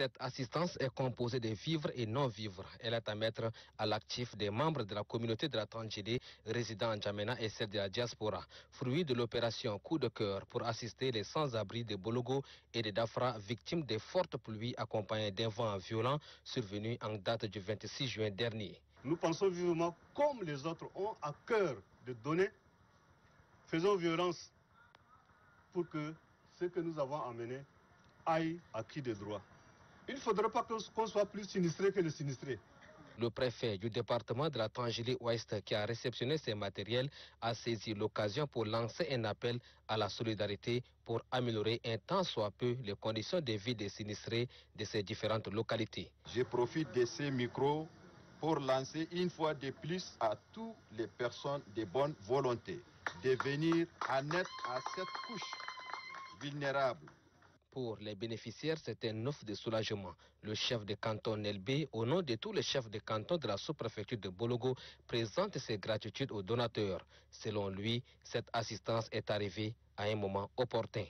Cette assistance est composée de vivres et non-vivres. Elle est à mettre à l'actif des membres de la communauté de la Tangédé résidant en Djamena et celle de la diaspora, fruit de l'opération Coup de cœur pour assister les sans-abri de Bologo et de Dafra victimes des fortes pluies accompagnées d'un vent violent survenu en date du 26 juin dernier. Nous pensons vivement, comme les autres ont à cœur de donner, faisons violence pour que ce que nous avons amené aille à qui de droit. Il ne faudrait pas qu'on soit plus sinistré que le sinistré. Le préfet du département de la Tangélie-Ouest qui a réceptionné ces matériels a saisi l'occasion pour lancer un appel à la solidarité pour améliorer un tant soit peu les conditions de vie des sinistrés de ces différentes localités. Je profite de ces micros pour lancer une fois de plus à toutes les personnes de bonne volonté de venir en aide à cette couche vulnérable pour les bénéficiaires, c'est un offre de soulagement. Le chef de canton Nelbé, au nom de tous les chefs de canton de la sous-préfecture de Bologo, présente ses gratitudes aux donateurs. Selon lui, cette assistance est arrivée à un moment opportun.